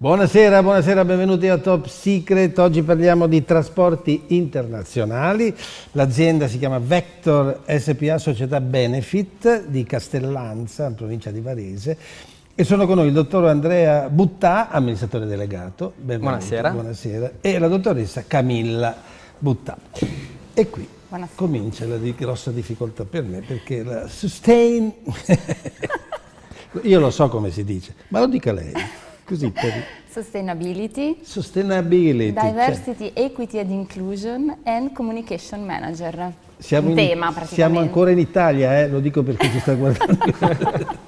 Buonasera, buonasera, benvenuti a Top Secret. Oggi parliamo di trasporti internazionali. L'azienda si chiama Vector SPA Società Benefit di Castellanza, in provincia di Varese. E sono con noi il dottor Andrea Buttà, amministratore delegato. Benvenuto, buonasera. buonasera. E la dottoressa Camilla Buttà. E qui buonasera. comincia la di grossa difficoltà per me perché la sustain... Io lo so come si dice, ma lo dica lei. Così per... Sustainability, Sustainability cioè. Diversity, cioè... Equity and Inclusion and Communication Manager. Siamo, in, tema, siamo ancora in Italia, eh? lo dico perché ci sta guardando.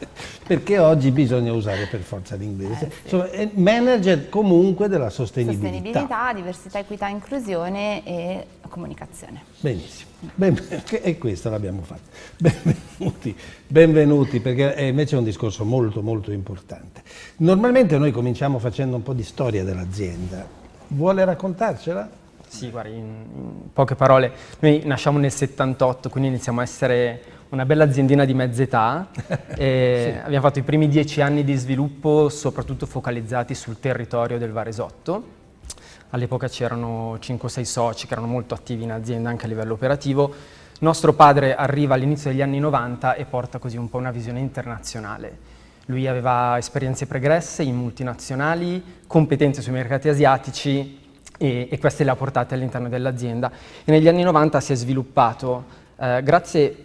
Perché oggi bisogna usare per forza l'inglese. Eh, sì. Insomma, manager comunque della sostenibilità. Sostenibilità, diversità, equità, inclusione e comunicazione. Benissimo. Ben, e questo l'abbiamo fatto. Benvenuti, benvenuti, perché eh, invece è un discorso molto molto importante. Normalmente noi cominciamo facendo un po' di storia dell'azienda. Vuole raccontarcela? Sì, guarda, in, poche parole, noi nasciamo nel 78, quindi iniziamo a essere una bella aziendina di mezza età. sì. Abbiamo fatto i primi dieci anni di sviluppo, soprattutto focalizzati sul territorio del Varesotto all'epoca c'erano 5-6 soci che erano molto attivi in azienda anche a livello operativo. Nostro padre arriva all'inizio degli anni 90 e porta così un po' una visione internazionale. Lui aveva esperienze pregresse in multinazionali, competenze sui mercati asiatici e, e queste le ha portate all'interno dell'azienda. E negli anni 90 si è sviluppato eh, grazie,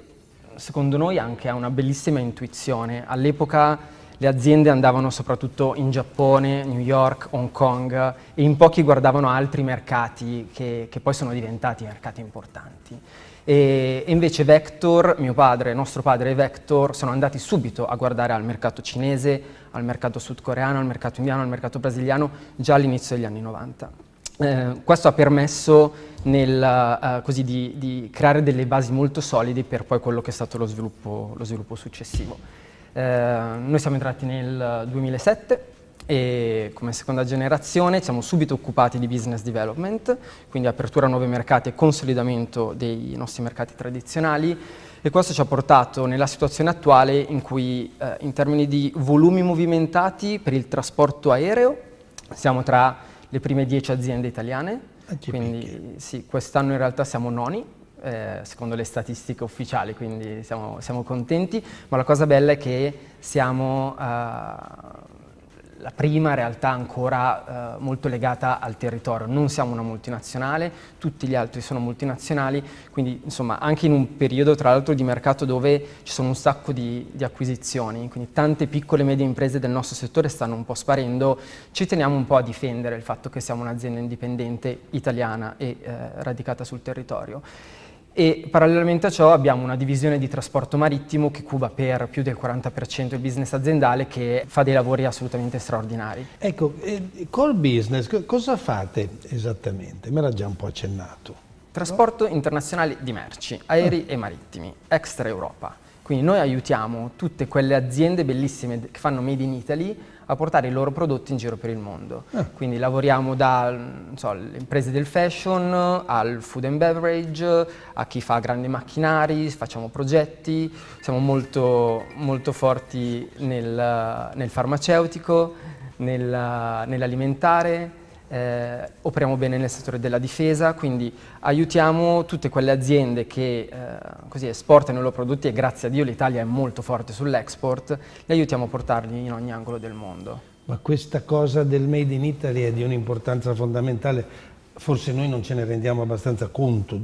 secondo noi, anche a una bellissima intuizione. All'epoca le aziende andavano soprattutto in Giappone, New York, Hong Kong e in pochi guardavano altri mercati che, che poi sono diventati mercati importanti. E invece Vector, mio padre, nostro padre e Vector sono andati subito a guardare al mercato cinese, al mercato sudcoreano, al mercato indiano, al mercato brasiliano già all'inizio degli anni 90. Eh, questo ha permesso nel, eh, così, di, di, creare delle basi molto solide per poi quello che è stato lo sviluppo, lo sviluppo successivo. Eh, noi siamo entrati nel 2007 e come seconda generazione siamo subito occupati di business development, quindi apertura a nuovi mercati e consolidamento dei nostri mercati tradizionali e questo ci ha portato nella situazione attuale in cui eh, in termini di volumi movimentati per il trasporto aereo siamo tra le prime 10 aziende italiane, ah, quindi sì, quest'anno in realtà siamo noni eh, secondo le statistiche ufficiali, quindi siamo, siamo, contenti, ma la cosa bella è che siamo... Eh, la prima realtà ancora eh, molto legata al territorio, non siamo una multinazionale, tutti gli altri sono multinazionali, quindi insomma anche in un periodo tra l'altro di mercato dove ci sono un sacco di, di, acquisizioni, quindi tante piccole e medie imprese del nostro settore stanno un po' sparendo, ci teniamo un po' a difendere il fatto che siamo un'azienda indipendente italiana e eh, radicata sul territorio e parallelamente a ciò abbiamo una divisione di trasporto marittimo che cuba per più del 40% il business aziendale che fa dei lavori assolutamente straordinari. Ecco, eh, col business cosa fate esattamente? Me l'ha già un po' accennato. Trasporto internazionale di merci, aerei e marittimi, extra Europa. Quindi noi aiutiamo tutte quelle aziende bellissime che fanno Made in Italy a portare i loro prodotti in giro per il mondo. Eh. Quindi lavoriamo dalle so, imprese del fashion al food and beverage, a chi fa grandi macchinari, facciamo progetti, siamo molto, molto forti nel, nel farmaceutico, nel, nell'alimentare eh, operiamo bene nel settore della difesa, quindi aiutiamo tutte quelle aziende che eh, così esportano i loro prodotti e grazie a Dio l'Italia è molto forte sull'export, le aiutiamo a portarli in ogni angolo del mondo. Ma questa cosa del Made in Italy è di un'importanza fondamentale, forse noi non ce ne rendiamo abbastanza conto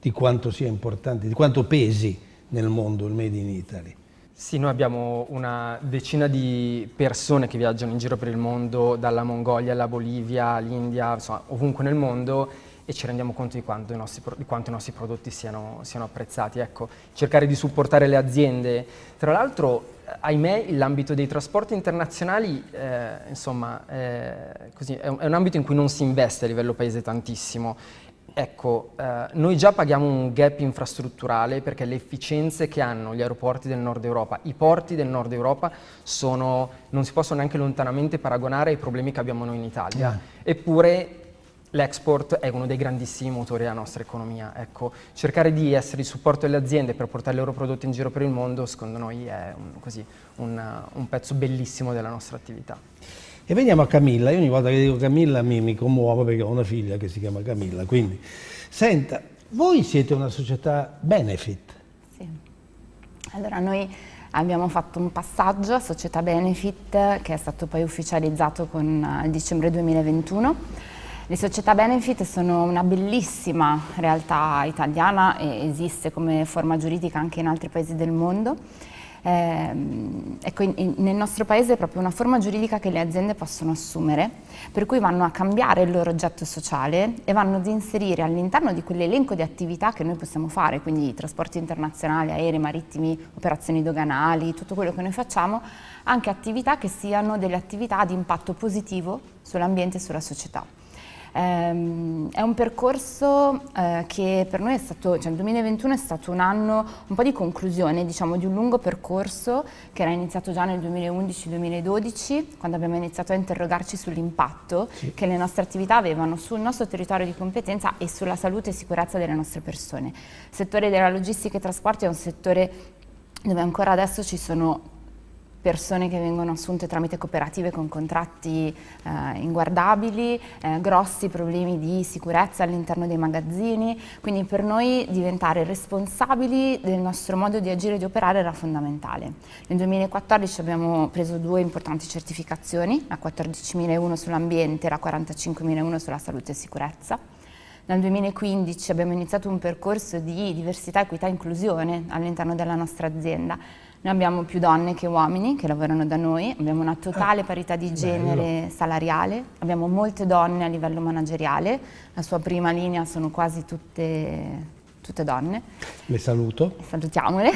di quanto sia importante, di quanto pesi nel mondo il Made in Italy. Sì, noi abbiamo una decina di persone che viaggiano in giro per il mondo, dalla Mongolia alla Bolivia, all'India, insomma, ovunque nel mondo e ci rendiamo conto di quanto i nostri, di quanto i nostri prodotti siano, siano apprezzati. Ecco, cercare di supportare le aziende. Tra l'altro, ahimè, l'ambito dei trasporti internazionali eh, insomma, eh, così, è, un, è un ambito in cui non si investe a livello paese tantissimo Ecco, eh, noi già paghiamo un gap infrastrutturale perché le efficienze che hanno gli aeroporti del nord Europa, i porti del nord Europa sono, non si possono neanche lontanamente paragonare ai problemi che abbiamo noi in Italia. Yeah. Eppure l'export è uno dei grandissimi motori della nostra economia. Ecco, cercare di essere il supporto alle aziende per portare i loro prodotti in giro per il mondo, secondo noi è un, così, un, un pezzo bellissimo della nostra attività. E veniamo a Camilla, io ogni volta che dico Camilla mi, mi commuovo perché ho una figlia che si chiama Camilla, quindi senta, voi siete una società benefit. Sì, allora noi abbiamo fatto un passaggio a società benefit che è stato poi ufficializzato con eh, il dicembre 2021. Le società benefit sono una bellissima realtà italiana e esiste come forma giuridica anche in altri paesi del mondo Ehm, ecco, in, in, nel nostro paese è proprio una forma giuridica che le aziende possono assumere, per cui vanno a cambiare il loro oggetto sociale e vanno ad inserire all'interno di quell'elenco di attività che noi possiamo fare, quindi trasporti internazionali, aerei, marittimi, operazioni doganali, tutto quello che noi facciamo, anche attività che siano delle attività di impatto positivo sull'ambiente e sulla società. Ehm, è un percorso eh, che per noi è stato, cioè il 2021 è stato un anno un po' di conclusione, diciamo, di un lungo percorso che era iniziato già nel 2011-2012, quando abbiamo iniziato a interrogarci sull'impatto sì. che le nostre attività avevano sul nostro territorio di competenza e sulla salute e sicurezza delle nostre persone. Il settore della logistica e trasporti è un settore dove ancora adesso ci sono persone che vengono assunte tramite cooperative con contratti eh, inguardabili, eh, grossi problemi di sicurezza all'interno dei magazzini, quindi per noi diventare responsabili del nostro modo di agire e di operare era fondamentale. Nel 2014 abbiamo preso due importanti certificazioni, la 14.001 sull'ambiente e la 45.001 sulla salute e sicurezza. Dal 2015 abbiamo iniziato un percorso di diversità, equità e inclusione all'interno della nostra azienda noi abbiamo più donne che uomini che lavorano da noi, abbiamo una totale ah, parità di genere Bello. salariale, abbiamo molte donne a livello manageriale, la sua prima linea sono quasi tutte, tutte donne. Le saluto. Salutiamole.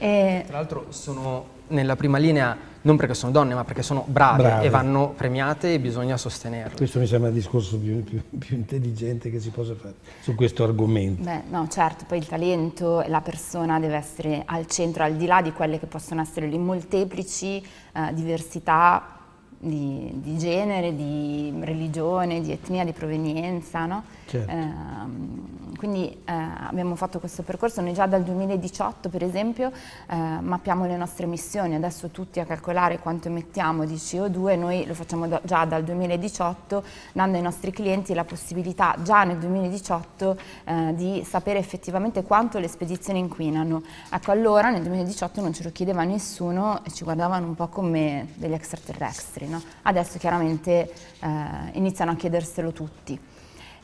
e... Tra l'altro sono nella prima linea non perché sono donne, ma perché sono brave, brave. e vanno premiate e bisogna sostenerle. Questo mi sembra il discorso più, più, più, intelligente che si possa fare su questo argomento. Beh, no, certo, poi il talento, la persona deve essere al centro, al di là di quelle che possono essere le molteplici eh, diversità di, di genere, di religione, di etnia, di provenienza, no? Certo. Eh, quindi eh, abbiamo fatto questo percorso, noi già dal 2018 per esempio eh, mappiamo le nostre emissioni, adesso tutti a calcolare quanto emettiamo di CO2, noi lo facciamo da, già dal 2018 dando ai nostri clienti la possibilità già nel 2018 eh, di sapere effettivamente quanto le spedizioni inquinano. Ecco allora nel 2018 non ce lo chiedeva nessuno e ci guardavano un po' come degli extraterrestri, no? adesso chiaramente eh, iniziano a chiederselo tutti.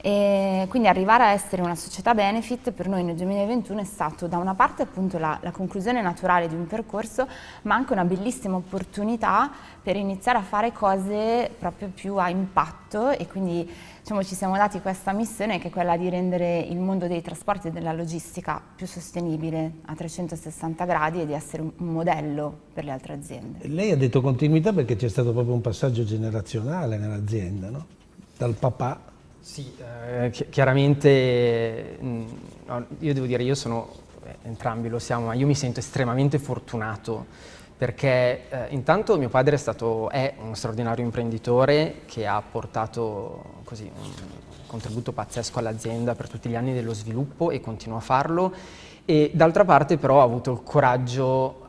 E quindi arrivare a essere una società benefit per noi nel 2021 è stato da una parte appunto la, la, conclusione naturale di un percorso, ma anche una bellissima opportunità per iniziare a fare cose proprio più a impatto e quindi diciamo, ci siamo dati questa missione che è quella di rendere il mondo dei trasporti e della logistica più sostenibile a 360 gradi e di essere un modello per le altre aziende. Lei ha detto continuità perché c'è stato proprio un passaggio generazionale nell'azienda, no? dal papà sì, eh, chi chiaramente mh, mm, io devo dire, io sono, eh, entrambi lo siamo, ma io mi sento estremamente fortunato perché eh, intanto mio padre è stato, è uno straordinario imprenditore che ha portato così, un contributo pazzesco all'azienda per tutti gli anni dello sviluppo e continua a farlo e d'altra parte però ha avuto il coraggio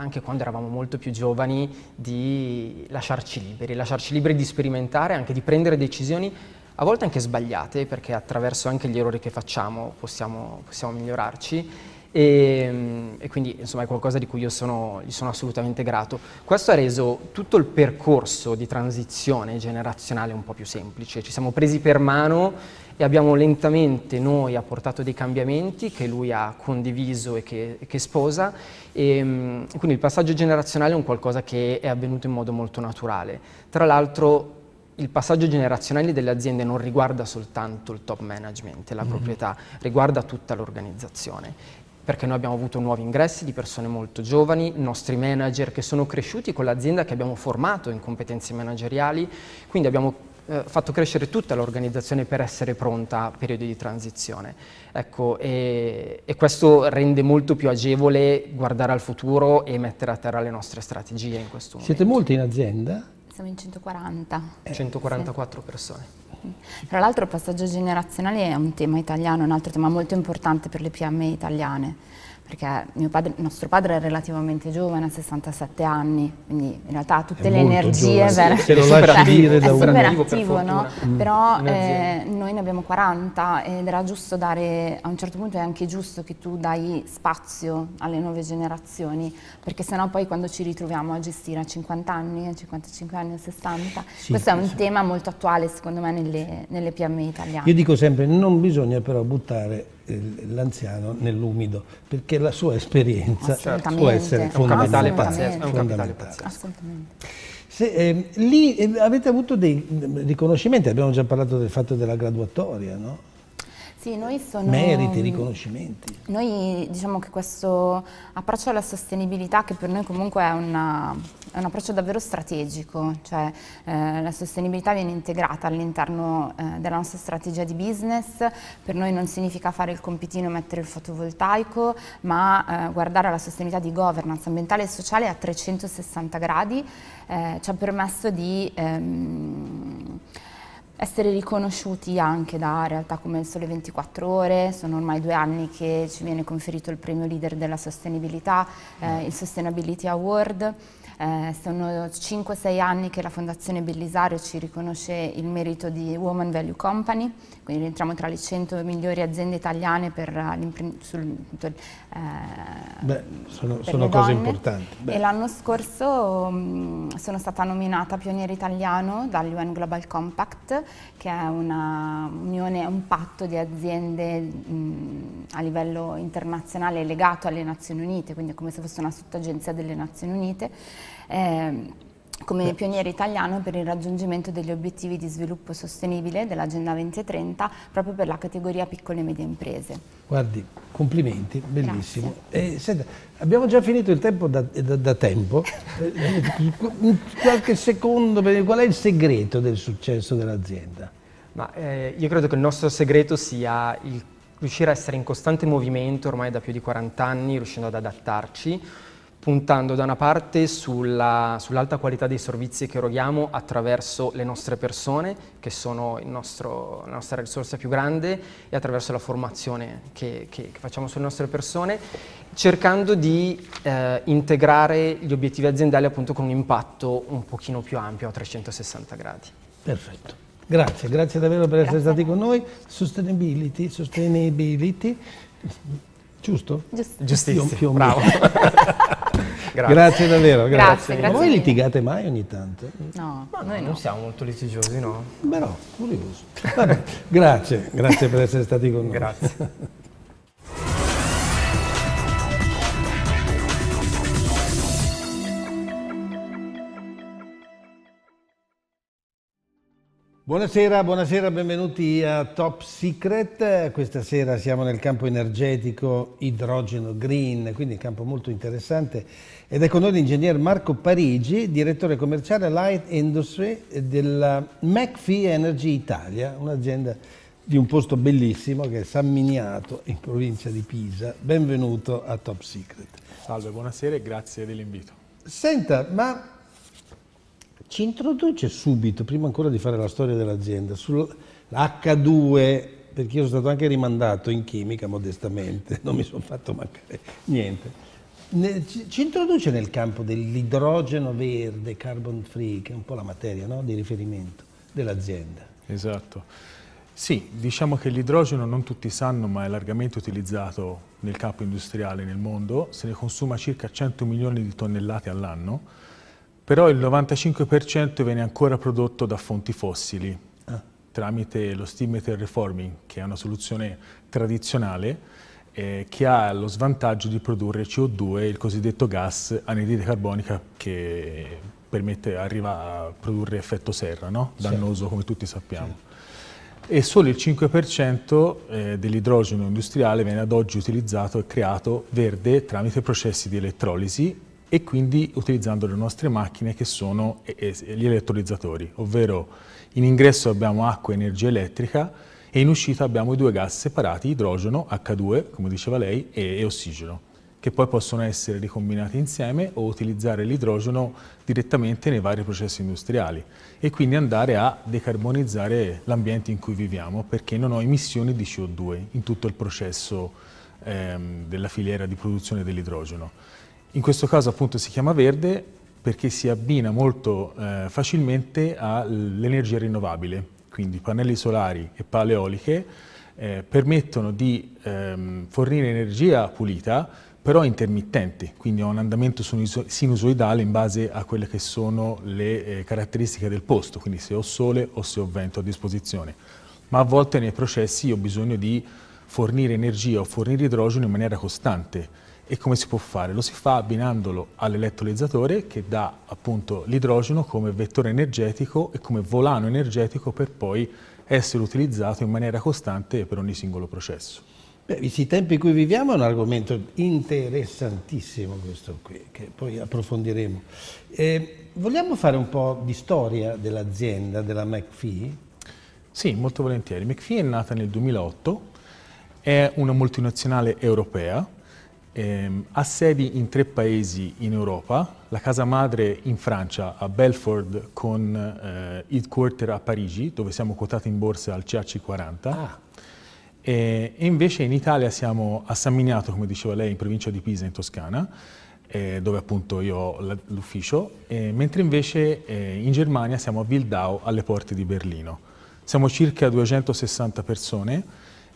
anche quando eravamo molto più giovani, di lasciarci liberi, lasciarci liberi di sperimentare, anche di prendere decisioni, a volte anche sbagliate, perché attraverso anche gli errori che facciamo possiamo, possiamo migliorarci. E, ehm, e, quindi insomma è qualcosa di cui io sono, gli sono assolutamente grato. Questo ha reso tutto il percorso di transizione generazionale un po' più semplice, ci siamo presi per mano e abbiamo lentamente noi apportato dei cambiamenti che lui ha condiviso e che, che sposa e ehm, quindi il passaggio generazionale è un qualcosa che è avvenuto in modo molto naturale. Tra l'altro il passaggio generazionale delle aziende non riguarda soltanto il top management e la mm -hmm. proprietà, riguarda tutta l'organizzazione perché noi abbiamo avuto nuovi ingressi di persone molto giovani, nostri manager che sono cresciuti con l'azienda che abbiamo formato in competenze manageriali, quindi abbiamo eh, fatto crescere tutta l'organizzazione per essere pronta a periodi di transizione. Ecco, e, e, questo rende molto più agevole guardare al futuro e mettere a terra le nostre strategie in questo momento. Siete molti in azienda? Siamo in 140. Eh, 144 sì. persone. Tra l'altro il passaggio generazionale è un tema italiano, un altro tema molto importante per le PMI italiane perché padre, nostro padre è relativamente giovane, ha 67 anni, quindi in realtà ha tutte è le energie giovane, per... Se lo lasci dire da un attivo, mm. però eh, noi ne abbiamo 40 ed era giusto dare, a un certo punto è anche giusto che tu dai spazio alle nuove generazioni, perché sennò poi quando ci ritroviamo a gestire a 50 anni, a 55 anni, a 60, sì, questo è un sì. tema molto attuale secondo me nelle, nelle PMI italiane. Io dico sempre, non bisogna però buttare eh, l'anziano nell'umido, perché la sua esperienza può essere fondamentale. Assolutamente. Se, eh, lì eh, avete avuto dei mm, riconoscimenti, abbiamo già parlato del fatto della graduatoria, no? Sì, noi sono... Meriti, riconoscimenti. Noi diciamo che questo approccio alla sostenibilità, che per noi comunque è una è un approccio davvero strategico, cioè eh, la sostenibilità viene integrata all'interno eh, della nostra strategia di business, per noi non significa fare il compitino e mettere il fotovoltaico, ma eh, guardare alla sostenibilità di governance ambientale e sociale a 360 gradi eh, ci ha permesso di... Ehm, essere riconosciuti anche da realtà come il Sole 24 Ore, sono ormai due anni che ci viene conferito il premio leader della sostenibilità, eh, il Sustainability Award, eh, sono 5-6 anni che la Fondazione Bellisario ci riconosce il merito di Woman Value Company, quindi rientriamo tra le 100 migliori aziende italiane per eh, l'imprenditoria. Eh, Beh, sono, sono cose importanti. Beh. E l'anno scorso mh, mm, sono stata nominata pioniere italiano dall'UN Global Compact, che è un'unione, un patto di aziende mh, mm, a livello internazionale legato alle Nazioni Unite, quindi è come se fosse una sottagenzia delle Nazioni Unite eh, come pioniere italiano per il raggiungimento degli obiettivi di sviluppo sostenibile dell'Agenda 2030 proprio per la categoria piccole e medie imprese. Guardi, complimenti, bellissimo. Eh, senta, abbiamo già finito il tempo da, da, da tempo, qualche secondo, qual è il segreto del successo dell'azienda? Eh, io credo che il nostro segreto sia il riuscire a essere in costante movimento ormai da più di 40 anni, riuscendo ad adattarci, puntando da una parte sull'alta qualità dei servizi che eroghiamo attraverso le nostre persone, che sono nostro, la nostra risorsa più grande, e attraverso la formazione che, che, che facciamo sulle nostre persone, cercando di eh, integrare gli obiettivi aziendali appunto con un impatto un pochino più ampio a 360 gradi. Perfetto. Grazie, grazie davvero per grazie. essere stati con noi. Sustainability, sustainability giusto? Giustissimo. Più, più Bravo. Grazie. grazie davvero. Grazie. grazie, grazie. Ma voi litigate mai ogni tanto? No, Ma noi no. non siamo molto litigiosi, no? Però, curioso. Vabbè, grazie, grazie per essere stati con noi. Grazie. Buonasera, buonasera, benvenuti a Top Secret. Questa sera siamo nel campo energetico idrogeno green, quindi un campo molto interessante. Ed è con noi l'ingegner Marco Parigi, direttore commerciale Light Industry della McPhee Energy Italia, un'azienda di un posto bellissimo che è San Miniato in provincia di Pisa. Benvenuto a Top Secret. Salve, buonasera e grazie dell'invito. Senta, ma ci introduce subito, prima ancora di fare la storia dell'azienda, sull'H2, perché io sono stato anche rimandato in chimica modestamente, non mi sono fatto mancare niente. Ci introduce nel campo dell'idrogeno verde, carbon free, che è un po' la materia no? di riferimento dell'azienda. Esatto. Sì, diciamo che l'idrogeno non tutti sanno, ma è largamente utilizzato nel campo industriale nel mondo, se ne consuma circa 100 milioni di tonnellate all'anno però il 95% viene ancora prodotto da fonti fossili eh, tramite lo steam metal reforming, che è una soluzione tradizionale eh, che ha lo svantaggio di produrre CO2, il cosiddetto gas anidride carbonica che permette, arriva a produrre effetto serra, no? dannoso sì. come tutti sappiamo. Sì. E solo il 5% eh, dell'idrogeno industriale viene ad oggi utilizzato e creato verde tramite processi di elettrolisi e quindi utilizzando le nostre macchine che sono gli elettrolizzatori, ovvero in ingresso abbiamo acqua e energia elettrica e in uscita abbiamo i due gas separati, idrogeno, H2, come diceva lei, e, ossigeno, che poi possono essere ricombinati insieme o utilizzare l'idrogeno direttamente nei vari processi industriali e quindi andare a decarbonizzare l'ambiente in cui viviamo perché non ho emissioni di CO2 in tutto il processo ehm, della filiera di produzione dell'idrogeno. In questo caso appunto si chiama verde perché si abbina molto eh, facilmente all'energia rinnovabile, quindi pannelli solari e pale eoliche eh, permettono di ehm, fornire energia pulita però intermittente, quindi ha un andamento sinusoidale in base a quelle che sono le eh, caratteristiche del posto, quindi se ho sole o se ho vento a disposizione. Ma a volte nei processi ho bisogno di fornire energia o fornire idrogeno in maniera costante, e come si può fare? Lo si fa abbinandolo all'elettrolizzatore che dà appunto l'idrogeno come vettore energetico e come volano energetico per poi essere utilizzato in maniera costante per ogni singolo processo. Beh, visti i tempi in cui viviamo è un argomento interessantissimo questo qui, che poi approfondiremo. Eh, vogliamo fare un po' di storia dell'azienda, della McPhee? Sì, molto volentieri. McPhee è nata nel 2008, è una multinazionale europea, ehm, ha sedi in tre paesi in Europa, la casa madre in Francia, a Belford, con eh, quarter a Parigi, dove siamo quotati in borsa al CAC40. Ah. E, e invece in Italia siamo a San Miniato, come diceva lei, in provincia di Pisa, in Toscana, eh, dove appunto io ho l'ufficio, eh, mentre invece eh, in Germania siamo a Wildau, alle porte di Berlino. Siamo circa 260 persone,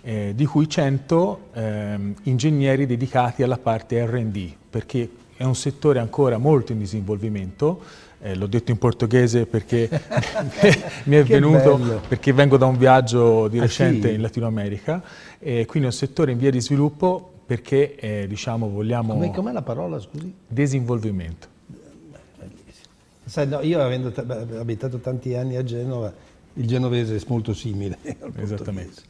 eh, di cui 100 eh, ingegneri dedicati alla parte R&D, perché è un settore ancora molto in disinvolvimento, eh, l'ho detto in portoghese perché mi è venuto, perché vengo da un viaggio di ah, recente ah, sì? in Latino America, quindi è un settore in via di sviluppo perché eh, diciamo vogliamo... Come, com'è la parola, scusi? Disinvolvimento. Sai, no, io avendo abitato tanti anni a Genova, il genovese è molto simile. Al Esattamente.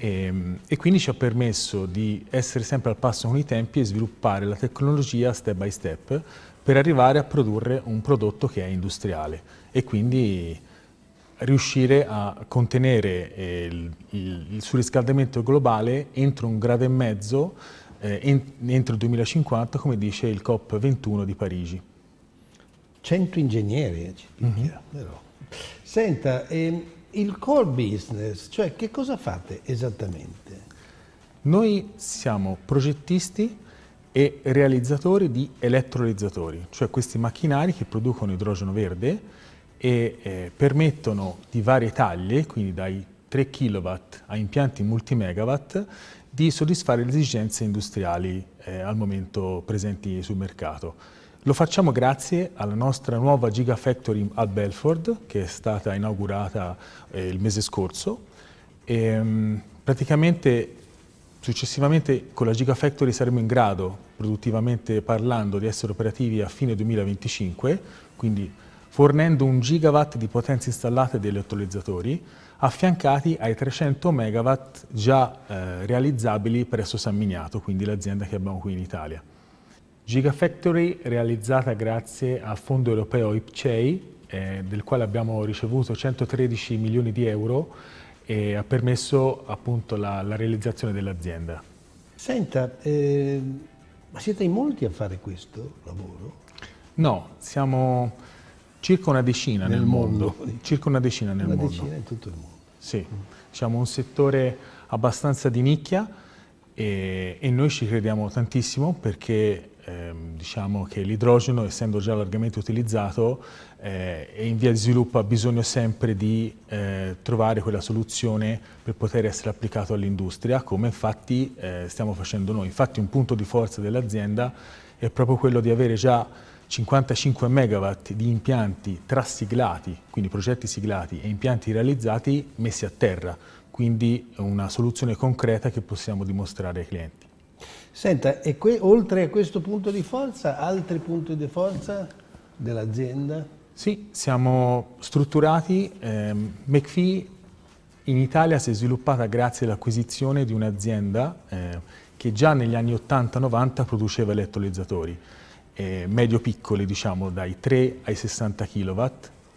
E, ehm, e, quindi ci ha permesso di essere sempre al passo con i tempi e sviluppare la tecnologia step by step per arrivare a produrre un prodotto che è industriale e quindi riuscire a contenere eh, il, il, surriscaldamento globale entro un grado e mezzo eh, in, entro il 2050 come dice il COP21 di Parigi. 100 ingegneri, mm -hmm. Senta, ehm il core business, cioè che cosa fate esattamente? Noi siamo progettisti e realizzatori di elettrolizzatori, cioè questi macchinari che producono idrogeno verde e eh, permettono di varie taglie, quindi dai 3 kW a impianti multimegawatt, di soddisfare le esigenze industriali eh, al momento presenti sul mercato. Lo facciamo grazie alla nostra nuova Gigafactory a Belford, che è stata inaugurata eh, il mese scorso. E, ehm, praticamente Successivamente con la Gigafactory saremo in grado, produttivamente parlando, di essere operativi a fine 2025, quindi fornendo un gigawatt di potenza installata degli elettrolizzatori, affiancati ai 300 megawatt già eh, realizzabili presso San Miniato, quindi l'azienda che abbiamo qui in Italia. Gigafactory realizzata grazie al fondo europeo IPCEI, eh, del quale abbiamo ricevuto 113 milioni di euro e ha permesso appunto la, la realizzazione dell'azienda. Senta, eh, ma siete in molti a fare questo lavoro? No, siamo circa una decina nel, nel mondo. mondo. Circa una decina nel una mondo. Una decina in tutto il mondo. Sì, siamo un settore abbastanza di nicchia e, e noi ci crediamo tantissimo perché ehm, diciamo che l'idrogeno, essendo già largamente utilizzato, eh, è in via di sviluppo, ha bisogno sempre di eh, trovare quella soluzione per poter essere applicato all'industria, come infatti eh, stiamo facendo noi. Infatti un punto di forza dell'azienda è proprio quello di avere già 55 megawatt di impianti trasiglati, quindi progetti siglati e impianti realizzati messi a terra, quindi una soluzione concreta che possiamo dimostrare ai clienti. Senta, e oltre a questo punto di forza, altri punti di forza dell'azienda? Sì, siamo strutturati. Eh, McPhee in Italia si è sviluppata grazie all'acquisizione di un'azienda eh, che già negli anni 80-90 produceva elettrolizzatori, eh, medio-piccoli, diciamo dai 3 ai 60 kW,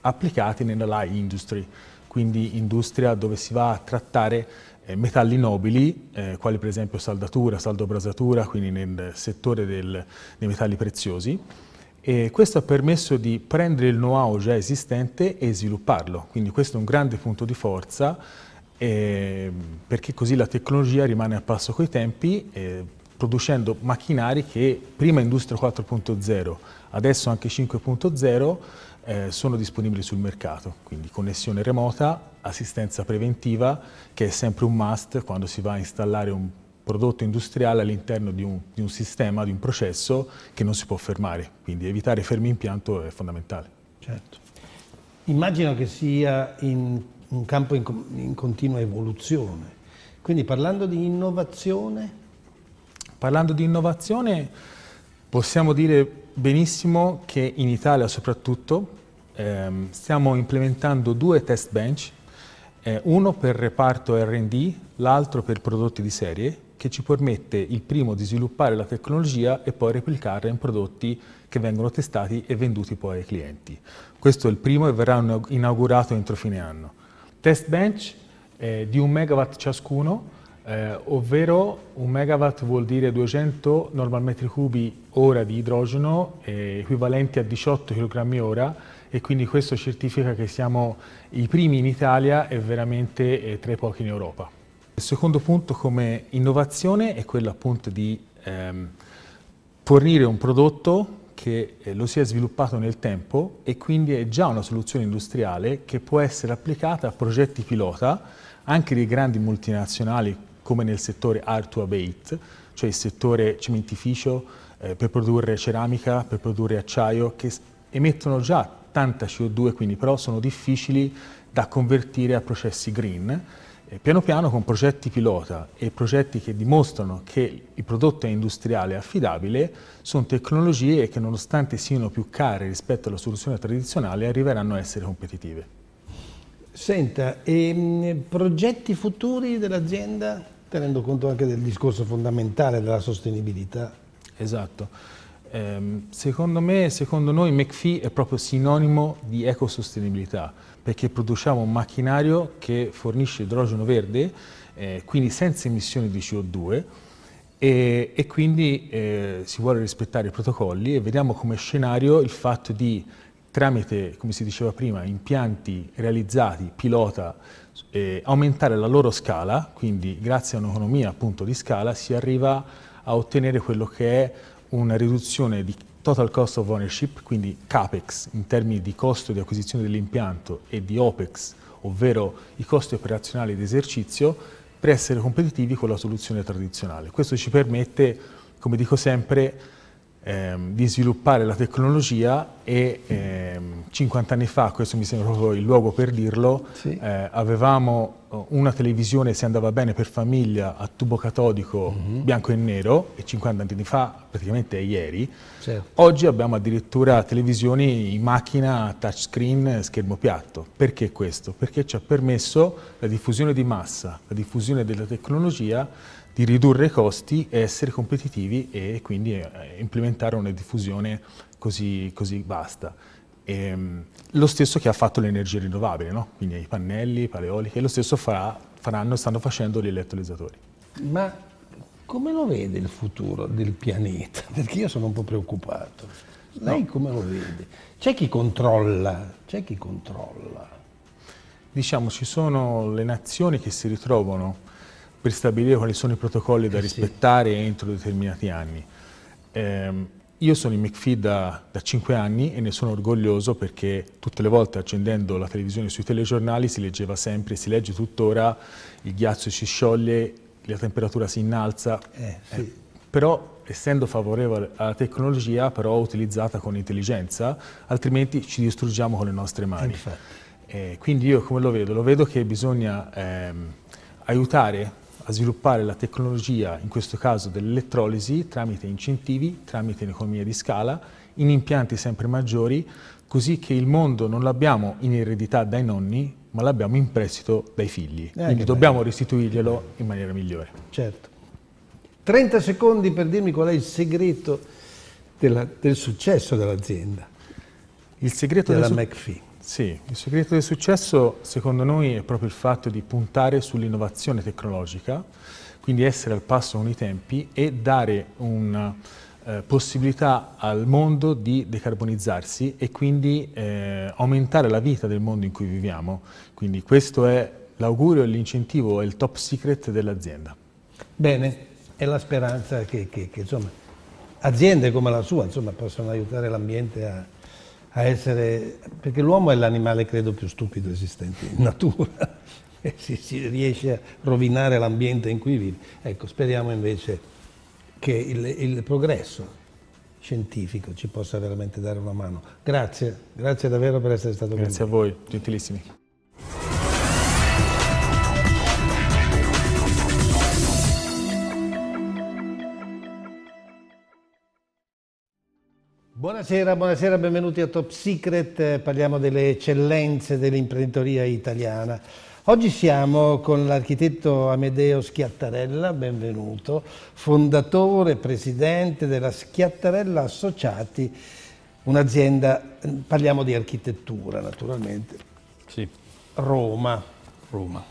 applicati nella light industry, quindi industria dove si va a trattare eh, metalli nobili, eh, quali per esempio saldatura, saldobrasatura, quindi nel settore del, dei metalli preziosi. E questo ha permesso di prendere il know-how già esistente e svilupparlo, quindi questo è un grande punto di forza eh, perché così la tecnologia rimane a passo coi tempi eh, producendo macchinari che prima Industria 4.0, adesso anche 5.0 eh, sono disponibili sul mercato, quindi connessione remota, assistenza preventiva, che è sempre un must quando si va a installare un prodotto industriale all'interno di, di un sistema, di un processo che non si può fermare, quindi evitare fermi impianto è fondamentale. Certo. Immagino che sia in un campo in, in, continua evoluzione. Quindi parlando di innovazione? Parlando di innovazione possiamo dire benissimo che in Italia soprattutto ehm, stiamo implementando due test bench, eh, uno per reparto R&D, l'altro per prodotti di serie, che ci permette il primo di sviluppare la tecnologia e poi replicarla in prodotti che vengono testati e venduti poi ai clienti. Questo è il primo e verrà inaugurato entro fine anno. Test bench eh, di un megawatt ciascuno, eh, ovvero un megawatt vuol dire 200 normal metri cubi ora di idrogeno eh, equivalenti a 18 kg ora e quindi questo certifica che siamo i primi in Italia e veramente eh, tra i pochi in Europa. Il secondo punto come innovazione è quello appunto di ehm, fornire un prodotto che eh, lo si è sviluppato nel tempo e quindi è già una soluzione industriale che può essere applicata a progetti pilota anche di grandi multinazionali come nel settore art to abate, cioè il settore cementificio eh, per produrre ceramica, per produrre acciaio, che emettono già tanta CO2, quindi però sono difficili da convertire a processi green. E piano piano con progetti pilota e progetti che dimostrano che il prodotto è industriale e affidabile, sono tecnologie che nonostante siano più care rispetto alla soluzione tradizionale arriveranno a essere competitive. Senta, e, ehm, progetti futuri dell'azienda? tenendo conto anche del discorso fondamentale della sostenibilità. Esatto. Ehm, secondo me, secondo noi, McPhee è proprio sinonimo di ecosostenibilità perché produciamo un macchinario che fornisce idrogeno verde, eh, quindi senza emissioni di CO2 e, e quindi eh, si vuole rispettare i protocolli e vediamo come scenario il fatto di tramite, come si diceva prima, impianti realizzati, pilota, eh, aumentare la loro scala, quindi grazie a un'economia appunto di scala si arriva a ottenere quello che è una riduzione di total cost of ownership, quindi CAPEX in termini di costo di acquisizione dell'impianto e di OPEX, ovvero i costi operazionali di esercizio, per essere competitivi con la soluzione tradizionale. Questo ci permette, come dico sempre, ehm, di sviluppare la tecnologia e ehm, 50 anni fa, questo mi sembra proprio il luogo per dirlo, sì. eh, avevamo eh, una televisione, se andava bene per famiglia, a tubo catodico mm-hmm. bianco e nero, e 50 anni fa, praticamente è ieri, certo. oggi abbiamo addirittura televisioni in macchina, touchscreen, schermo piatto. Perché questo? Perché ci ha permesso la diffusione di massa, la diffusione della tecnologia di ridurre i costi e essere competitivi e quindi eh, implementare una diffusione così, così vasta. E, ehm, lo stesso che ha fatto l'energia rinnovabile, no? quindi i pannelli, i paleoliche, lo stesso farà, faranno, stanno facendo gli elettrolizzatori. Ma come lo vede il futuro del pianeta? Perché io sono un po' preoccupato. Lei no. come lo vede? C'è chi controlla, c'è chi controlla. Diciamo, ci sono le nazioni che si ritrovano per stabilire quali sono i protocolli da eh rispettare sì. entro determinati anni. Eh, io sono in McPhee da, da 5 anni e ne sono orgoglioso perché tutte le volte accendendo la televisione sui telegiornali si leggeva sempre, si legge tuttora, il ghiaccio si scioglie, la temperatura si innalza, eh, sì. Eh, però essendo favorevole alla tecnologia però utilizzata con intelligenza, altrimenti ci distruggiamo con le nostre mani. Eh, quindi io come lo vedo? Lo vedo che bisogna ehm, aiutare a sviluppare la tecnologia, in questo caso dell'elettrolisi, tramite incentivi, tramite un'economia di scala, in impianti sempre maggiori, così che il mondo non l'abbiamo in eredità dai nonni, ma l'abbiamo in prestito dai figli. Eh, Quindi dobbiamo bello. restituirglielo in maniera migliore. Certo. 30 secondi per dirmi qual è il segreto della, del successo dell'azienda. Il segreto della del McPhee. Sì, il segreto del successo secondo noi è proprio il fatto di puntare sull'innovazione tecnologica, quindi essere al passo con i tempi e dare una eh, possibilità al mondo di decarbonizzarsi e quindi eh, aumentare la vita del mondo in cui viviamo. Quindi questo è l'augurio, l'incentivo, è il top secret dell'azienda. Bene, è la speranza che, che, che insomma, aziende come la sua insomma, possano aiutare l'ambiente a a essere... perché l'uomo è l'animale credo più stupido esistente in natura, e si, si riesce a rovinare l'ambiente in cui vive. Ecco, speriamo invece che il, il progresso scientifico ci possa veramente dare una mano. Grazie, grazie davvero per essere stato qui. Grazie a voi, gentilissimi. Buonasera, buonasera, benvenuti a Top Secret, parliamo delle eccellenze dell'imprenditoria italiana. Oggi siamo con l'architetto Amedeo Schiattarella, benvenuto, fondatore, e presidente della Schiattarella Associati, un'azienda, parliamo di architettura naturalmente. Sì. Roma. Roma.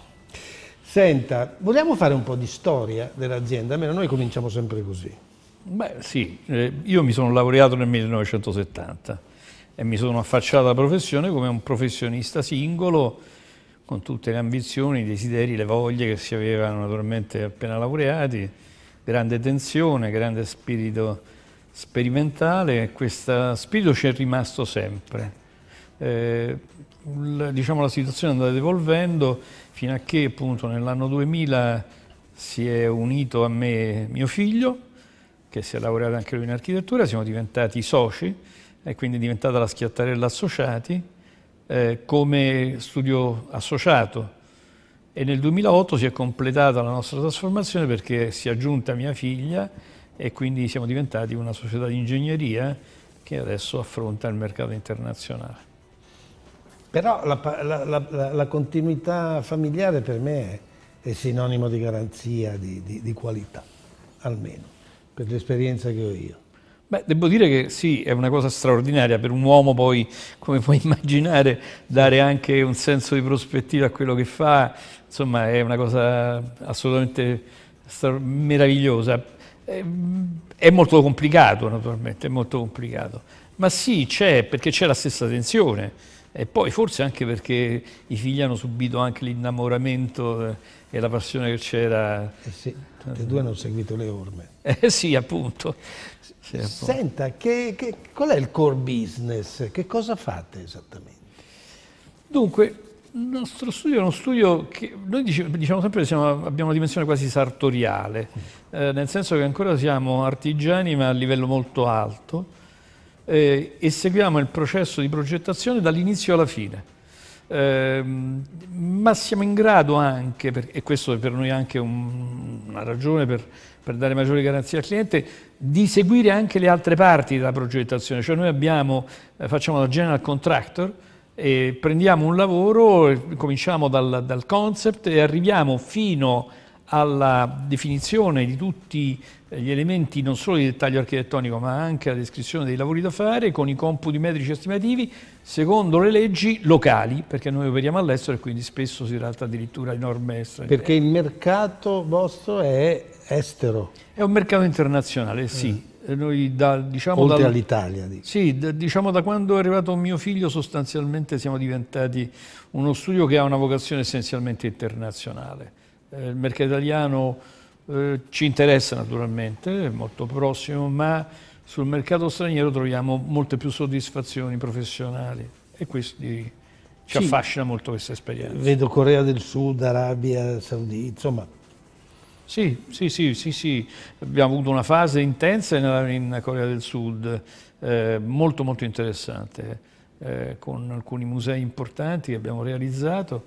Senta, vogliamo fare un po' di storia dell'azienda, almeno noi cominciamo sempre così. Beh sì, eh, io mi sono laureato nel 1970 e mi sono affacciato alla professione come un professionista singolo con tutte le ambizioni, i desideri, le voglie che si avevano naturalmente appena laureati, grande tensione, grande spirito sperimentale e questo spirito ci è rimasto sempre. Eh, diciamo, la situazione è andata evolvendo fino a che appunto nell'anno 2000 si è unito a me mio figlio che si è laureato anche lui in architettura, siamo diventati soci, e quindi è diventata la Schiattarella Associati, eh, come studio associato. E nel 2008 si è completata la nostra trasformazione perché si è aggiunta mia figlia e quindi siamo diventati una società di ingegneria che adesso affronta il mercato internazionale. Però la, la, la, la continuità familiare per me è, è sinonimo di garanzia, di, di, di qualità, almeno per l'esperienza che ho io. Beh, devo dire che sì, è una cosa straordinaria per un uomo poi, come puoi immaginare, dare anche un senso di prospettiva a quello che fa, insomma è una cosa assolutamente meravigliosa. Eh, è molto complicato naturalmente, è molto complicato, ma sì c'è perché c'è la stessa tensione e poi forse anche perché i figli hanno subito anche l'innamoramento eh, e la passione che c'era. Eh sì, tutti e due hanno seguito le orme. Eh sì, appunto. Sì, appunto. Senta, che, che, qual è il core business? Che cosa fate esattamente? Dunque, il nostro studio è uno studio che noi diciamo sempre che siamo, abbiamo una dimensione quasi sartoriale, eh, nel senso che ancora siamo artigiani ma a livello molto alto eh, e seguiamo il processo di progettazione dall'inizio alla fine. Eh, ma siamo in grado anche, per, e questo è per noi anche un, una ragione per, per, dare maggiori garanzie al cliente, di seguire anche le altre parti della progettazione, cioè noi abbiamo, eh, facciamo la general contractor, e prendiamo un lavoro, cominciamo dal, dal concept e arriviamo fino alla definizione di tutti i gli elementi non solo di dettaglio architettonico ma anche la descrizione dei lavori da fare con i computi metrici estimativi secondo le leggi locali perché noi operiamo all'estero e quindi spesso si tratta addirittura di norme estere. Perché il mercato vostro è estero? È un mercato internazionale, sì. Mm. Eh. Noi da, diciamo, Oltre all'Italia. Dico. Sì, da, diciamo da quando è arrivato mio figlio sostanzialmente siamo diventati uno studio che ha una vocazione essenzialmente internazionale. Eh, il mercato italiano eh, ci interessa naturalmente, è molto prossimo, ma sul mercato straniero troviamo molte più soddisfazioni professionali e quindi ci sì. affascina molto questa esperienza. Vedo Corea del Sud, Arabia Saudita, insomma. Sì, sì, sì, sì, sì, abbiamo avuto una fase intensa in, Corea del Sud, eh, molto molto interessante, eh, con alcuni musei importanti che abbiamo realizzato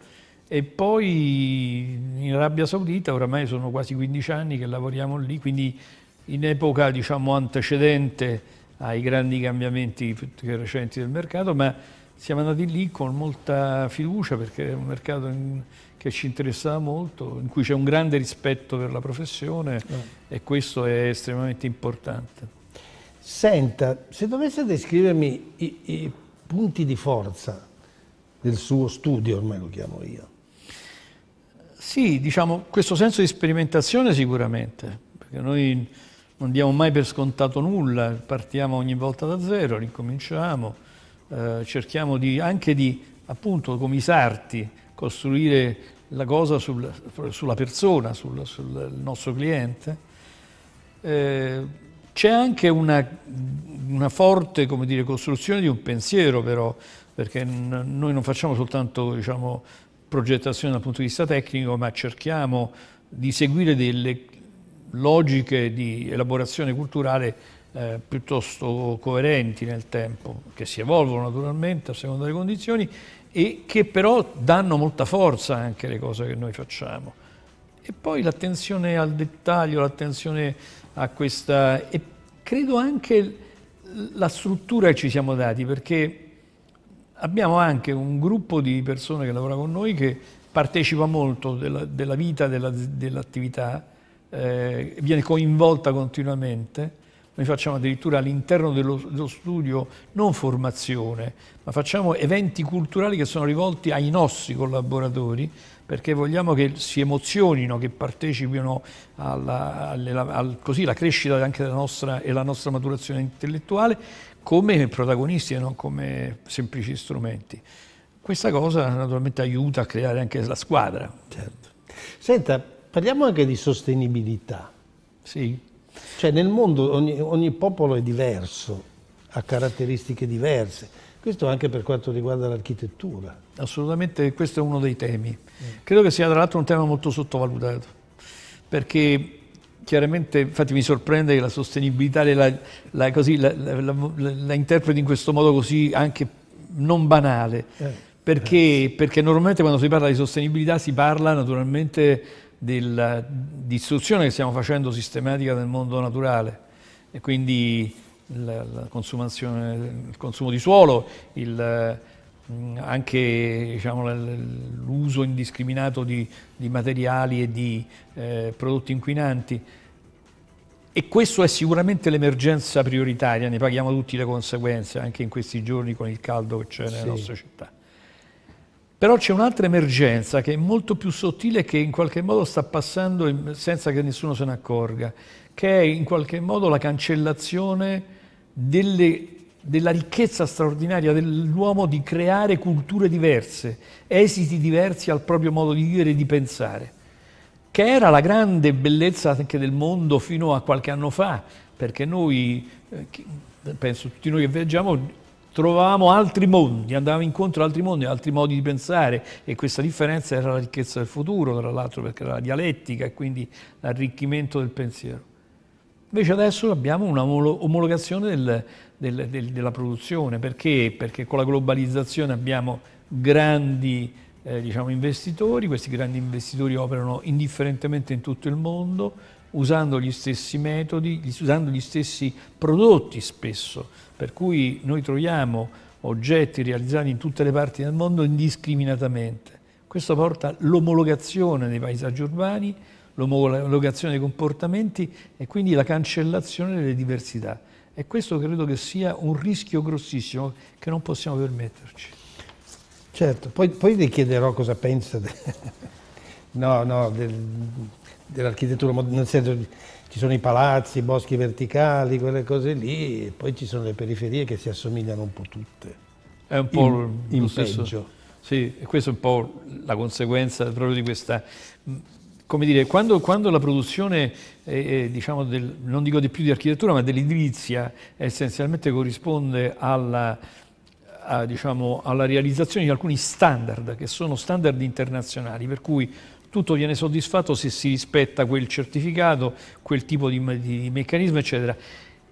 e poi in Arabia Saudita oramai sono quasi 15 anni che lavoriamo lì, quindi in epoca diciamo, antecedente ai grandi cambiamenti recenti del mercato, ma siamo andati lì con molta fiducia perché è un mercato in, che ci interessava molto, in cui c'è un grande rispetto per la professione no. e questo è estremamente importante. Senta, se dovesse descrivermi i, i punti di forza del suo studio, ormai lo chiamo io, sì, diciamo, questo senso di sperimentazione sicuramente, perché noi non diamo mai per scontato nulla, partiamo ogni volta da zero, ricominciamo, eh, cerchiamo di, anche di, appunto, come i sarti, costruire la cosa sul, sulla persona, sul, sul nostro cliente. Eh, c'è anche una, una forte dire, costruzione di un pensiero però, perché noi non facciamo soltanto diciamo, progettazione dal punto di vista tecnico, ma cerchiamo di seguire delle logiche di elaborazione culturale eh, piuttosto coerenti nel tempo, che si evolvono naturalmente a seconda delle condizioni e che però danno molta forza anche alle cose che noi facciamo. E poi l'attenzione al dettaglio, l'attenzione a questa... e credo anche la struttura che ci siamo dati, perché abbiamo anche un gruppo di persone che lavora con noi che partecipa molto della, della vita dell'attività, eh, viene coinvolta continuamente. Noi facciamo addirittura all'interno dello, dello, studio non formazione, ma facciamo eventi culturali che sono rivolti ai nostri collaboratori perché vogliamo che si emozionino, che partecipino alla, alla, alla così, alla crescita anche della nostra, e alla nostra maturazione intellettuale, come protagonisti e non come semplici strumenti. Questa cosa naturalmente aiuta a creare anche la squadra. Certo. Senta, parliamo anche di sostenibilità. Sì. Cioè nel mondo ogni, ogni popolo è diverso, ha caratteristiche diverse. Questo anche per quanto riguarda l'architettura. Assolutamente, questo è uno dei temi. Mm. Credo che sia tra l'altro un tema molto sottovalutato, perché chiaramente, infatti mi sorprende che la sostenibilità la, la, così, la, la, interpreti in questo modo così anche non banale, eh, eh. perché, eh. perché, normalmente quando si parla di sostenibilità si parla naturalmente della distruzione che stiamo facendo sistematica del mondo naturale e quindi la, consumazione, il consumo di suolo, il Mm, anche diciamo, l'uso indiscriminato di, di, materiali e di eh, prodotti inquinanti. E questo è sicuramente l'emergenza prioritaria, ne paghiamo tutti le conseguenze, anche in questi giorni con il caldo che c'è nella sì. nostre città. Però c'è un'altra emergenza che è molto più sottile e che in qualche modo sta passando senza che nessuno se ne accorga, che è in qualche modo la cancellazione delle della ricchezza straordinaria dell'uomo di creare culture diverse, esiti diversi al proprio modo di vivere e di pensare, che era la grande bellezza anche del mondo fino a qualche anno fa, perché noi, eh, penso tutti noi che viaggiamo, trovavamo altri mondi, andavamo incontro ad altri mondi, altri modi di pensare e questa differenza era la ricchezza del futuro, tra l'altro perché era la dialettica e quindi l'arricchimento del pensiero. Invece adesso abbiamo un'omologazione del, del, del, della produzione. Perché? Perché con la globalizzazione abbiamo grandi eh, diciamo, investitori, questi grandi investitori operano indifferentemente in tutto il mondo, usando gli stessi metodi, usando gli stessi prodotti spesso, per cui noi troviamo oggetti realizzati in tutte le parti del mondo indiscriminatamente. Questo porta all'omologazione dei paesaggi urbani, l'omologazione dei comportamenti e quindi la cancellazione delle diversità. E questo credo che sia un rischio grossissimo che non possiamo permetterci. Certo, poi, poi le chiederò cosa pensa de... no, no, del, dell'architettura, nel senso ci sono i palazzi, i boschi verticali, quelle cose lì, e poi ci sono le periferie che si assomigliano un po' tutte. È un po' in, in stesso. Peggio. Sì, e questa è un po' la conseguenza proprio di questa come dire, quando, quando la produzione, eh, eh, diciamo del, non dico di più di architettura, ma dell'edilizia essenzialmente corrisponde alla, a, diciamo, alla realizzazione di alcuni standard, che sono standard internazionali, per cui tutto viene soddisfatto se si rispetta quel certificato, quel tipo di, di meccanismo, eccetera.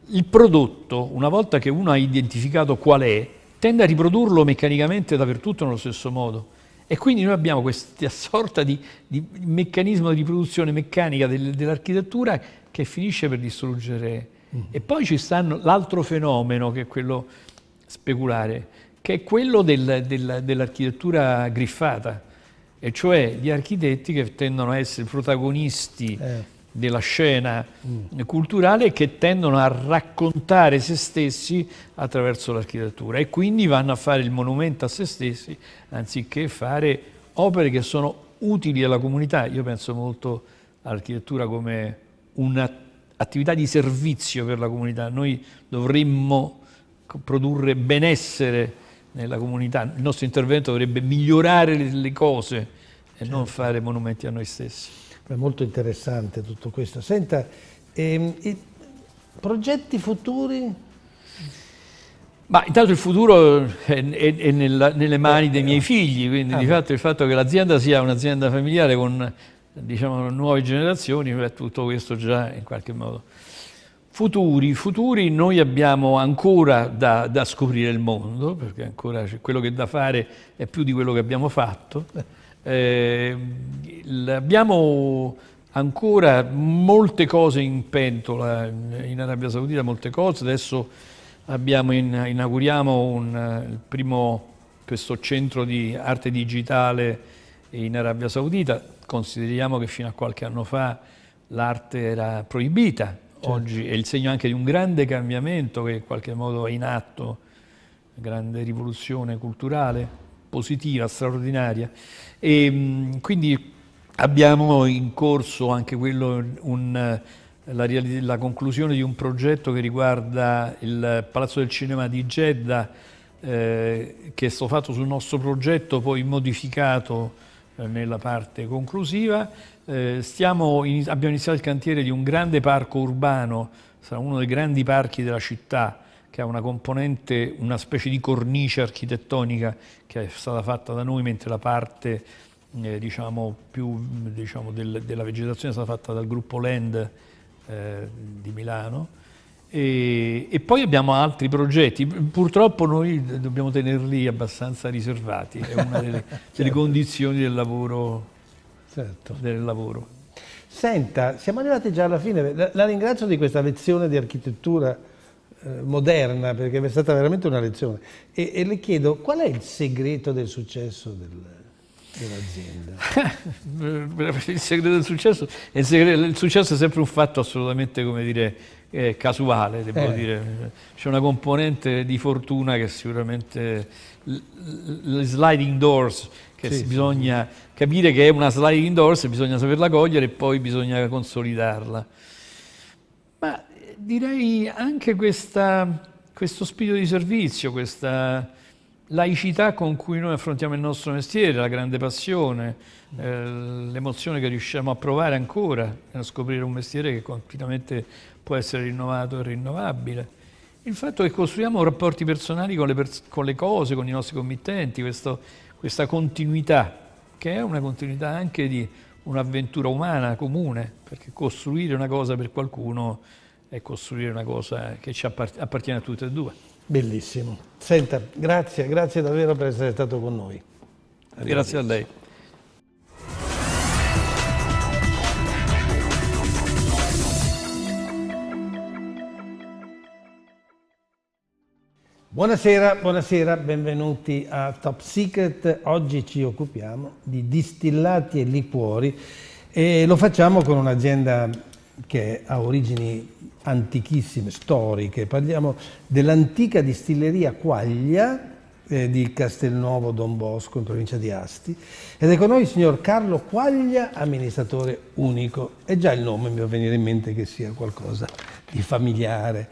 Il prodotto, una volta che uno ha identificato qual è, tende a riprodurlo meccanicamente dappertutto nello stesso modo. E quindi noi abbiamo questa sorta di, di meccanismo di riproduzione meccanica del, dell'architettura che finisce per distruggere. Mm. E poi ci stanno l'altro fenomeno che è quello speculare, che è quello del, del, dell'architettura griffata, e cioè gli architetti che tendono a essere protagonisti eh della scena mm. culturale che tendono a raccontare se stessi attraverso l'architettura e quindi vanno a fare il monumento a se stessi anziché fare opere che sono utili alla comunità. Io penso molto all'architettura come un'attività di servizio per la comunità. Noi dovremmo produrre benessere nella comunità, il nostro intervento dovrebbe migliorare le cose e certo. non fare monumenti a noi stessi è molto interessante tutto questo. Senta, ehm, i progetti futuri? Ma intanto il futuro è, è, è nella, nelle mani dei miei figli, quindi ah, di fatto il fatto che l'azienda sia un'azienda familiare con diciamo, nuove generazioni, tutto questo già in qualche modo. Futuri, futuri noi abbiamo ancora da, da scoprire il mondo, perché ancora quello che è da fare è più di quello che abbiamo fatto. Eh, abbiamo ancora molte cose in pentola eh, in Arabia Saudita, molte cose. Adesso abbiamo, inauguriamo un, eh, il primo, questo centro di arte digitale in Arabia Saudita. Consideriamo che fino a qualche anno fa l'arte era proibita, certo. oggi è il segno anche di un grande cambiamento che in qualche modo è in atto, grande rivoluzione culturale positiva, straordinaria. E, ehm, quindi abbiamo in corso anche quello, un, la, la, conclusione di un progetto che riguarda il Palazzo del Cinema di Jeddah, eh, che è stato fatto sul nostro progetto, poi modificato eh, nella parte conclusiva. Eh, stiamo, in, abbiamo iniziato il cantiere di un grande parco urbano, sarà uno dei grandi parchi della città, che ha una componente, una specie di cornice architettonica che è stata fatta da noi, mentre la parte eh, diciamo, più diciamo, del, della vegetazione è stata fatta dal gruppo Land eh, di Milano. E, e, poi abbiamo altri progetti, purtroppo noi dobbiamo tenerli abbastanza riservati, è una delle, certo. delle condizioni del lavoro, certo. del lavoro. Senta, siamo arrivati già alla fine, la, la ringrazio di questa lezione di architettura eh, moderna, perché è stata veramente una lezione. E, e, le chiedo qual è il segreto del successo del, dell'azienda? il segreto del successo, il, segreto, il successo è sempre un fatto assolutamente, come dire, eh, casuale, devo eh. dire. C'è una componente di fortuna che sicuramente le sliding doors che sì, bisogna sì. capire che è una sliding doors, bisogna saperla cogliere e poi bisogna consolidarla direi anche questa, questo spirito di servizio, questa laicità con cui noi affrontiamo il nostro mestiere, la grande passione, eh, l'emozione che riusciamo a provare ancora a scoprire un mestiere che continuamente può essere rinnovato e rinnovabile. Il fatto che costruiamo rapporti personali con le, pers con le cose, con i nostri committenti, questo, questa continuità, che è una continuità anche di un'avventura umana comune, perché costruire una cosa per qualcuno e costruire una cosa che ci appartiene a tutte e due. Bellissimo. Senta, grazie, grazie davvero per essere stato con noi. Grazie a lei. Buonasera, buonasera, benvenuti a Top Secret. Oggi ci occupiamo di distillati e liquori e lo facciamo con un'azienda che ha origini antichissime, storiche, parliamo dell'antica distilleria Quaglia eh, di Castelnuovo Don Bosco in provincia di Asti ed è con ecco noi il signor Carlo Quaglia, amministratore unico È già il nome mi va a venire in mente che sia qualcosa di familiare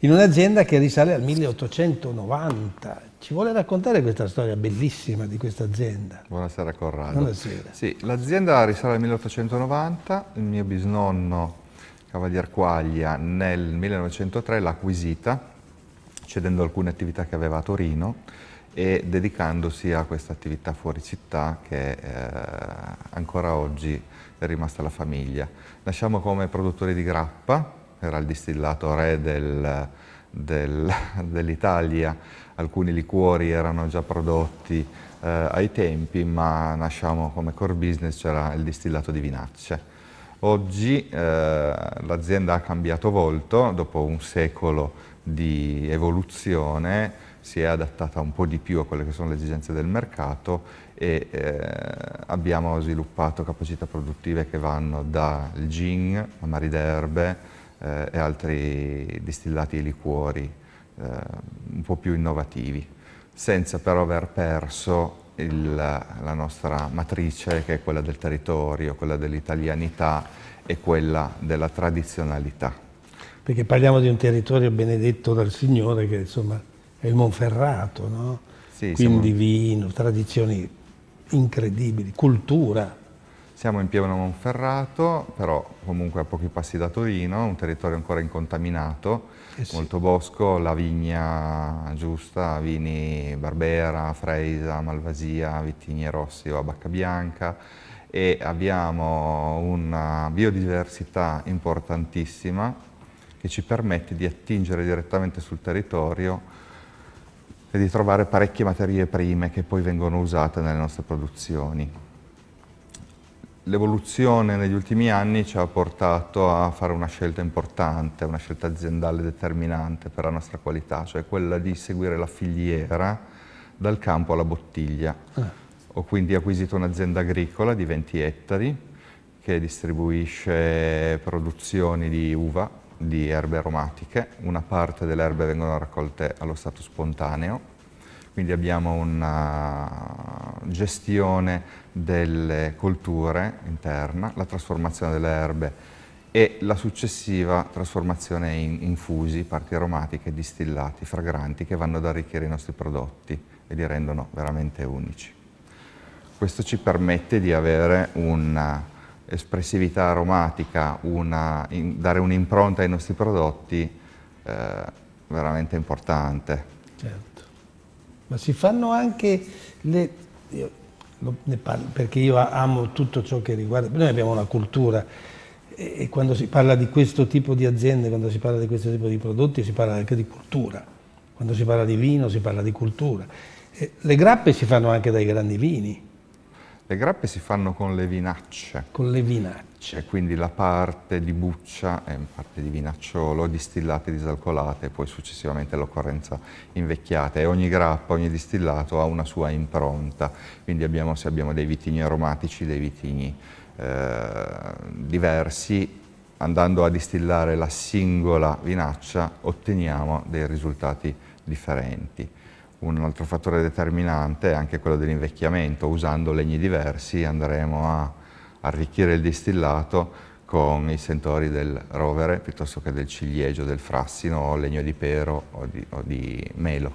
in un'azienda che risale al 1890. Ci vuole raccontare questa storia bellissima di questa azienda? Buonasera Corrado. Buonasera. Sì, l'azienda risale al 1890, il mio bisnonno Cavalier Quaglia nel 1903 l'ha acquisita, cedendo alcune attività che aveva a Torino e dedicandosi a questa attività fuori città che eh, ancora oggi è rimasta alla famiglia. Nasciamo come produttori di grappa, era il distillato re del, del, dell'Italia, alcuni liquori erano già prodotti eh, ai tempi, ma nasciamo come core business, c'era il distillato di vinacce Oggi eh, l'azienda ha cambiato volto, dopo un secolo di evoluzione si è adattata un po' di più a quelle che sono le esigenze del mercato e eh, abbiamo sviluppato capacità produttive che vanno dal gin, a d'erbe eh, e altri distillati e liquori eh, un po' più innovativi, senza però aver perso il, la nostra matrice che è quella del territorio, quella dell'italianità e quella della tradizionalità. Perché parliamo di un territorio benedetto dal Signore che insomma è il Monferrato, no? Sì, Quindi siamo... vino, tradizioni incredibili, cultura siamo in Pievano Monferrato, però comunque a pochi passi da Torino, un territorio ancora incontaminato, eh sì. molto bosco, la vigna giusta, vini Barbera, Freisa, Malvasia, Vitigni Rossi o Abacca Bianca e abbiamo una biodiversità importantissima che ci permette di attingere direttamente sul territorio e di trovare parecchie materie prime che poi vengono usate nelle nostre produzioni. L'evoluzione negli ultimi anni ci ha portato a fare una scelta importante, una scelta aziendale determinante per la nostra qualità, cioè quella di seguire la filiera dal campo alla bottiglia. Eh. Ho quindi acquisito un'azienda agricola di 20 ettari che distribuisce produzioni di uva, di erbe aromatiche, una parte delle erbe vengono raccolte allo stato spontaneo quindi abbiamo una gestione delle colture interna, la trasformazione delle erbe e la successiva trasformazione in infusi, parti aromatiche, distillati, fragranti che vanno ad arricchire i nostri prodotti e li rendono veramente unici. Questo ci permette di avere un'espressività aromatica, una, in, dare un'impronta ai nostri prodotti eh, veramente importante. Certo ma si fanno anche le... Io ne parlo perché io amo tutto ciò che riguarda... Noi abbiamo una cultura e, e quando si parla di questo tipo di aziende, quando si parla di questo tipo di prodotti, si parla anche di cultura. Quando si parla di vino si parla di cultura. E le grappe si fanno anche dai grandi vini le grappe si fanno con le vinacce. Con le vinacce. E quindi la parte di buccia e parte di vinacciolo distillate e disalcolate, poi successivamente l'occorrenza invecchiate. E ogni grappa, ogni distillato ha una sua impronta. Quindi abbiamo, se abbiamo dei vitigni aromatici, dei vitigni eh, diversi, andando a distillare la singola vinaccia otteniamo dei risultati differenti. Un altro fattore determinante è anche quello dell'invecchiamento. Usando legni diversi andremo a arricchire il distillato con i sentori del rovere piuttosto che del ciliegio, del frassino o legno di pero o di, o di melo.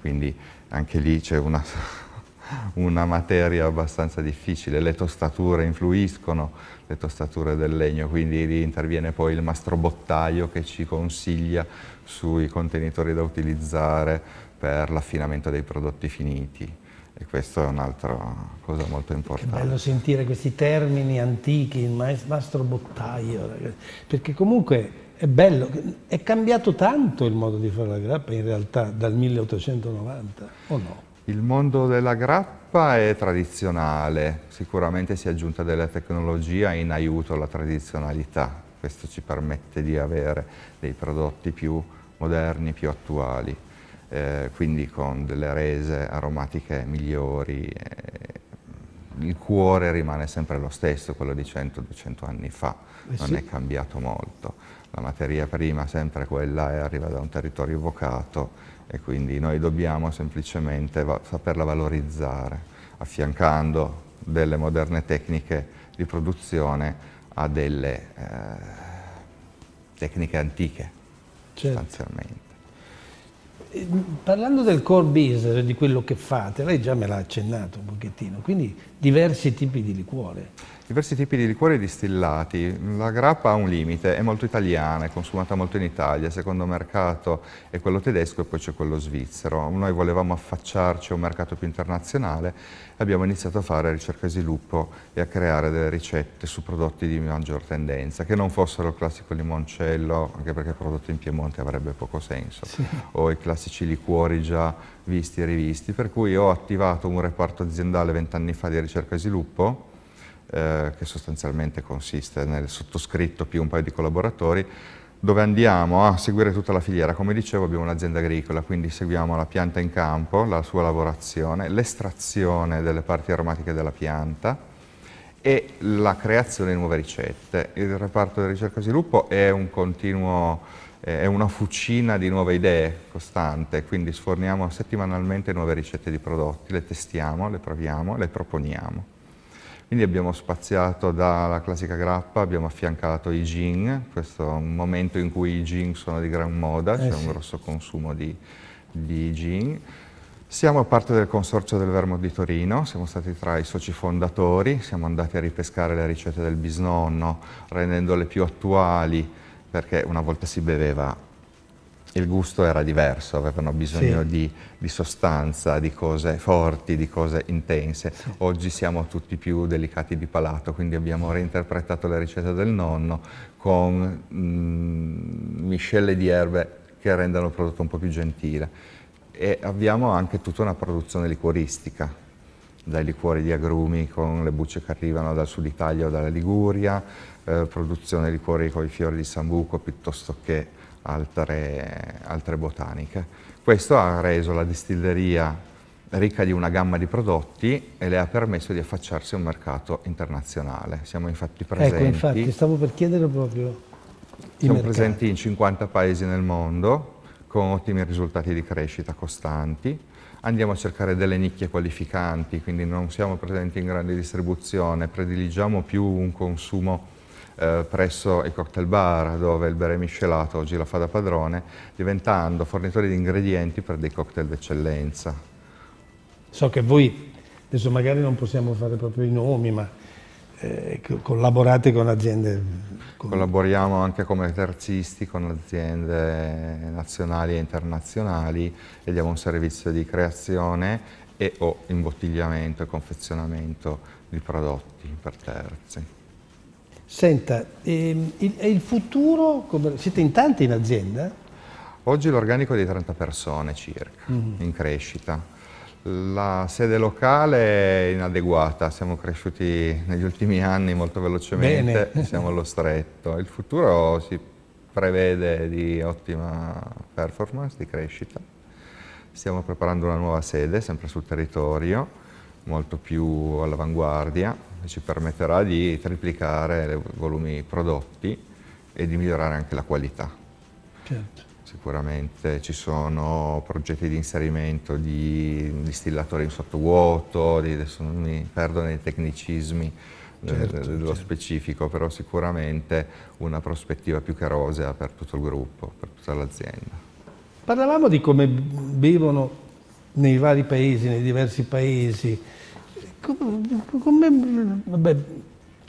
Quindi anche lì c'è una, una materia abbastanza difficile. Le tostature influiscono, le tostature del legno, quindi lì interviene poi il mastrobottaio che ci consiglia sui contenitori da utilizzare, per l'affinamento dei prodotti finiti e questa è un'altra cosa molto importante. È bello sentire questi termini antichi, il maestro Bottaio, perché comunque è bello, è cambiato tanto il modo di fare la grappa in realtà dal 1890 o no? Il mondo della grappa è tradizionale, sicuramente si è aggiunta della tecnologia in aiuto alla tradizionalità, questo ci permette di avere dei prodotti più moderni, più attuali eh, quindi con delle rese aromatiche migliori. Eh, il cuore rimane sempre lo stesso, quello di 100-200 anni fa, eh non sì. è cambiato molto. La materia prima sempre quella e eh, arriva da un territorio evocato e quindi noi dobbiamo semplicemente va saperla valorizzare, affiancando delle moderne tecniche di produzione a delle eh, tecniche antiche, certo. sostanzialmente. Parlando del core business, di quello che fate, lei già me l'ha accennato un pochettino, quindi diversi tipi di liquore diversi tipi di liquori distillati. La grappa ha un limite, è molto italiana, è consumata molto in Italia, il secondo mercato è quello tedesco e poi c'è quello svizzero. Noi volevamo affacciarci a un mercato più internazionale e abbiamo iniziato a fare ricerca e sviluppo e a creare delle ricette su prodotti di maggior tendenza, che non fossero il classico limoncello, anche perché prodotto in Piemonte avrebbe poco senso, sì. o i classici liquori già visti e rivisti, per cui ho attivato un reparto aziendale vent'anni fa di ricerca e sviluppo eh, che sostanzialmente consiste nel sottoscritto più un paio di collaboratori, dove andiamo a seguire tutta la filiera. Come dicevo abbiamo un'azienda agricola, quindi seguiamo la pianta in campo, la sua lavorazione, l'estrazione delle parti aromatiche della pianta, e la creazione di nuove ricette. Il reparto di ricerca e sviluppo è, un continuo, eh, è una fucina di nuove idee costante, quindi sforniamo settimanalmente nuove ricette di prodotti, le testiamo, le proviamo, le proponiamo. Quindi abbiamo spaziato dalla classica grappa, abbiamo affiancato i gin, questo è un momento in cui i gin sono di gran moda, eh c'è sì. un grosso consumo di, di gin. Siamo parte del Consorzio del Vermo di Torino, siamo stati tra i soci fondatori, siamo andati a ripescare le ricette del bisnonno, rendendole più attuali, perché una volta si beveva il gusto era diverso, avevano bisogno sì. di, di, sostanza, di cose forti, di cose intense. Sì. Oggi siamo tutti più delicati di palato, quindi abbiamo reinterpretato la ricetta del nonno con mh, mm, miscele di erbe che rendano il prodotto un po' più gentile. E abbiamo anche tutta una produzione liquoristica, dai liquori di agrumi con le bucce che arrivano dal sud Italia o dalla Liguria, eh, produzione di liquori con i fiori di sambuco piuttosto che altre, altre botaniche. Questo ha reso la distilleria ricca di una gamma di prodotti e le ha permesso di affacciarsi a un mercato internazionale. Siamo infatti ecco, presenti. Ecco, infatti, stavo per chiedere proprio. Siamo presenti in 50 paesi nel mondo con ottimi risultati di crescita costanti. Andiamo a cercare delle nicchie qualificanti, quindi non siamo presenti in grande distribuzione, prediligiamo più un consumo eh, presso i cocktail bar dove il bere miscelato oggi la fa da padrone, diventando fornitore di ingredienti per dei cocktail d'eccellenza. So che voi, adesso magari non possiamo fare proprio i nomi, ma eh, collaborate con aziende... Con... Collaboriamo anche come terzisti con aziende nazionali e internazionali e diamo un servizio di creazione e o imbottigliamento e confezionamento di prodotti per terzi. Senta, ehm, il, il, futuro, come, siete in tanti in azienda? Oggi l'organico è di 30 persone circa, mm. in crescita. La sede locale è inadeguata, siamo cresciuti negli ultimi anni molto velocemente, Bene. siamo allo stretto. Il futuro si prevede di ottima performance, di crescita. Stiamo preparando una nuova sede, sempre sul territorio, molto più all'avanguardia, che ci permetterà di triplicare i volumi prodotti e di migliorare anche la qualità. Certo. Sicuramente ci sono progetti di inserimento di distillatori in sottovuoto, di, adesso non mi perdo nei tecnicismi eh, certo, dello certo. specifico, però sicuramente una prospettiva più che rosea per tutto il gruppo, per tutta l'azienda. Parlavamo di come bevono nei vari paesi, nei diversi paesi, come, vabbè,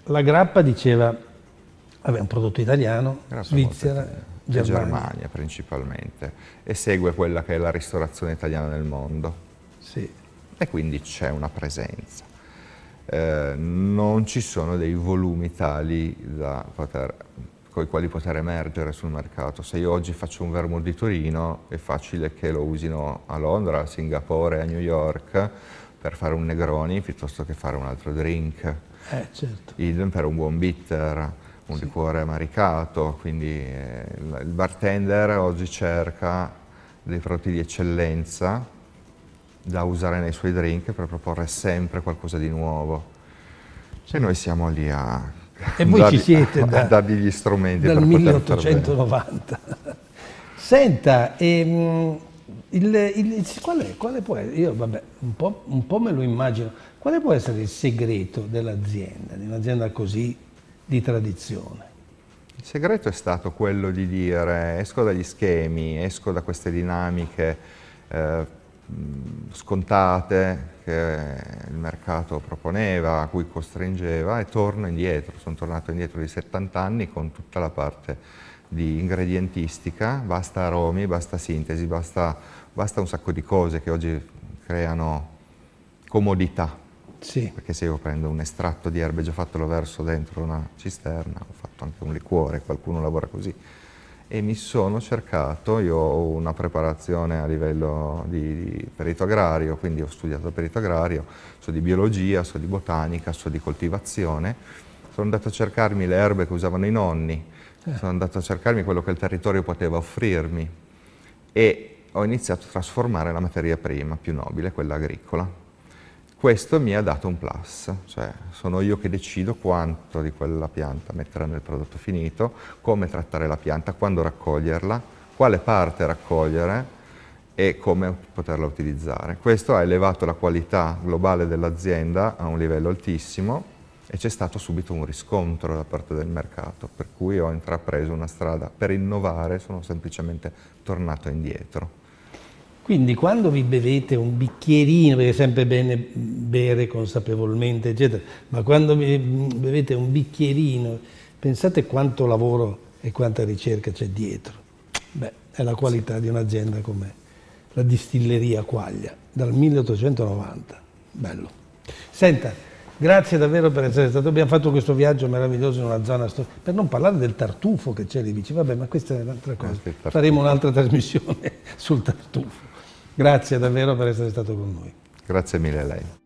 la Grappa diceva, vabbè, un prodotto italiano, Grazie Svizzera, Germania. Germania. principalmente e segue quella che è la ristorazione italiana nel mondo. Sì. E quindi c'è una presenza. Eh, non ci sono dei volumi tali con i quali poter emergere sul mercato. Se io oggi faccio un vermouth di Torino è facile che lo usino a Londra, a Singapore, a New York per fare un Negroni piuttosto che fare un altro drink. Eh, certo. Idem per un buon bitter, un sì. liquore maricato, quindi eh, il bartender oggi cerca dei prodotti di eccellenza da usare nei suoi drink per proporre sempre qualcosa di nuovo. Certo. E noi siamo lì a, e voi dargli, ci siete da, a dargli gli strumenti dal per 1890. Senta, ehm, il, il, qual è, quale può essere, io vabbè, un po', un po', me lo immagino, quale può essere il segreto dell'azienda, di un'azienda così di tradizione? Il segreto è stato quello di dire esco dagli schemi, esco da queste dinamiche eh, scontate che il mercato proponeva, a cui costringeva e torno indietro, sono tornato indietro di 70 anni con tutta la parte di ingredientistica, basta aromi, basta sintesi, basta, basta un sacco di cose che oggi creano comodità. Sì. Perché se io prendo un estratto di erbe già fatto, lo verso dentro una cisterna, ho fatto anche un liquore, qualcuno lavora così, e mi sono cercato, io ho una preparazione a livello di, di perito agrario, quindi ho studiato perito agrario, so di biologia, so di botanica, so di coltivazione, sono andato a cercarmi le erbe che usavano i nonni, eh. sono andato a cercarmi quello che il territorio poteva offrirmi e ho iniziato a trasformare la materia prima più nobile, quella agricola. Questo mi ha dato un plus, cioè sono io che decido quanto di quella pianta mettere nel prodotto finito, come trattare la pianta, quando raccoglierla, quale parte raccogliere e come poterla utilizzare. Questo ha elevato la qualità globale dell'azienda a un livello altissimo e c'è stato subito un riscontro da parte del mercato, per cui ho intrapreso una strada per innovare, sono semplicemente tornato indietro. Quindi quando vi bevete un bicchierino, perché è sempre bene bere consapevolmente, eccetera, ma quando vi mm, bevete un bicchierino, pensate quanto lavoro e quanta ricerca c'è dietro. Beh, è la qualità di un'azienda come la distilleria Quaglia, dal 1890. Bello. Senta, Grazie davvero per essere stato. Abbiamo fatto questo viaggio meraviglioso in una zona storica. Per non parlare del tartufo che c'è lì vicino. Vabbè, ma questa è un'altra cosa. Faremo un'altra trasmissione sul tartufo. Grazie davvero per essere stato con noi. Grazie mille a lei.